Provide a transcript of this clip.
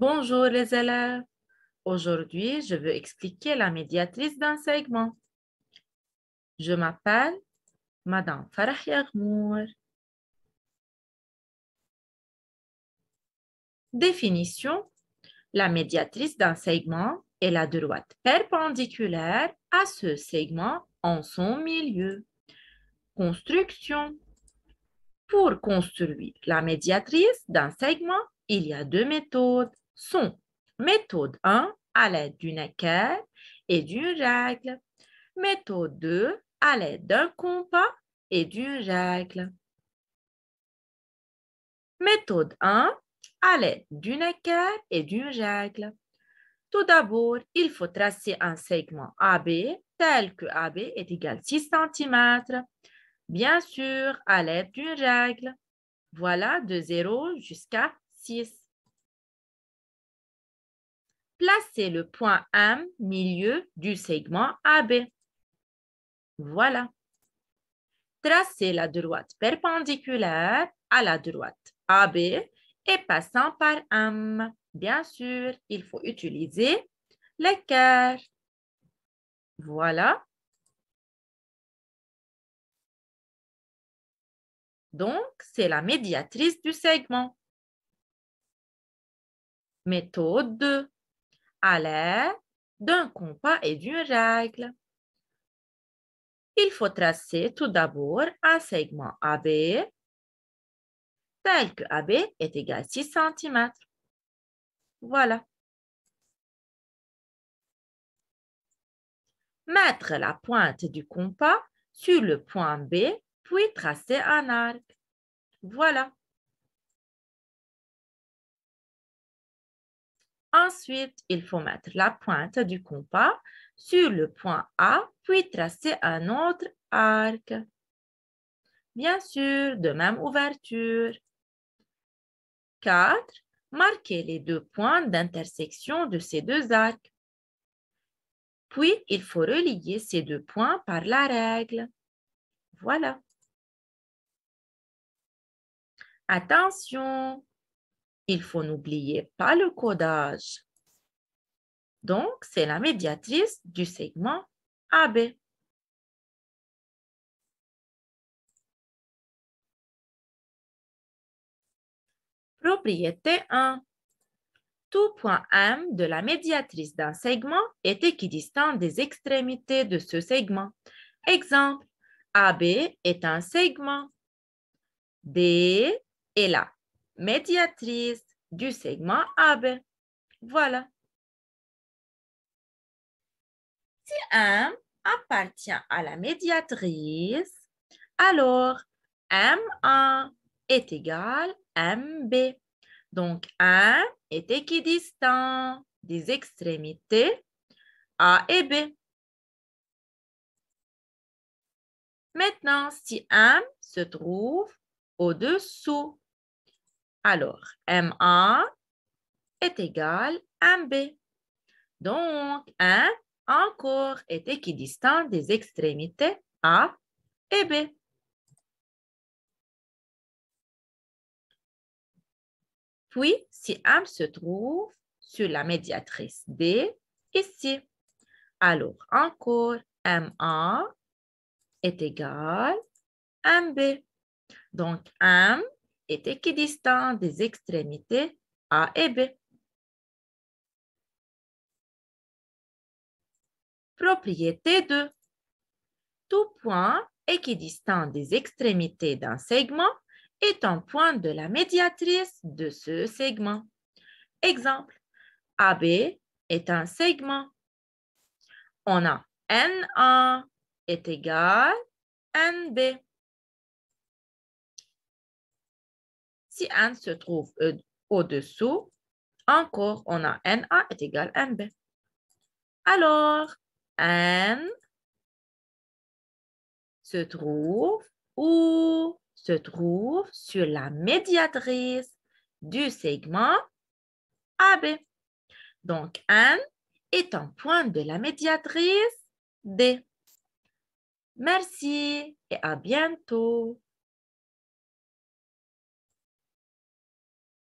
Bonjour les élèves. Aujourd'hui, je veux expliquer la médiatrice d'un segment. Je m'appelle Madame Farah Yagmour. Définition. La médiatrice d'un segment est la droite perpendiculaire à ce segment en son milieu. Construction. Pour construire la médiatrice d'un segment, il y a deux méthodes sont méthode 1 à l'aide d'une équerre et d'une règle, méthode 2 à l'aide d'un compas et d'une règle. Méthode 1 à l'aide d'une équerre et d'une règle. Tout d'abord, il faut tracer un segment AB tel que AB est égal à 6 cm. Bien sûr, à l'aide d'une règle. Voilà de 0 jusqu'à 6 placez le point M milieu du segment AB. Voilà. Tracez la droite perpendiculaire à la droite AB et passant par M. Bien sûr, il faut utiliser l'équerre. Voilà. Donc, c'est la médiatrice du segment. Méthode 2. À l'aide d'un compas et d'une règle. Il faut tracer tout d'abord un segment AB tel que AB est égal à 6 cm. Voilà. Mettre la pointe du compas sur le point B, puis tracer un arc. Voilà. Ensuite, il faut mettre la pointe du compas sur le point A, puis tracer un autre arc. Bien sûr, de même ouverture. 4. Marquez les deux points d'intersection de ces deux arcs. Puis, il faut relier ces deux points par la règle. Voilà. Attention, il faut n'oublier pas le codage. Donc, c'est la médiatrice du segment AB. Propriété 1. Tout point M de la médiatrice d'un segment est équidistant des extrémités de ce segment. Exemple, AB est un segment. D est là médiatrice du segment AB. Voilà. Si M appartient à la médiatrice, alors M1 est égal à MB. Donc, 1 est équidistant des extrémités A et B. Maintenant, si M se trouve au-dessous alors, MA est égal à MB. Donc, M, encore est équidistant des extrémités A et B. Puis, si M se trouve sur la médiatrice D, ici, alors encore MA est égal à MB. Donc, M est équidistant des extrémités A et B. Propriété 2. Tout point équidistant des extrémités d'un segment est un point de la médiatrice de ce segment. Exemple, AB est un segment. On a NA est égal à NB. Si N se trouve euh, au-dessous, encore, on a NA est égal à NB. Alors, N se trouve où se trouve sur la médiatrice du segment AB. Donc, N est un point de la médiatrice D. Merci et à bientôt.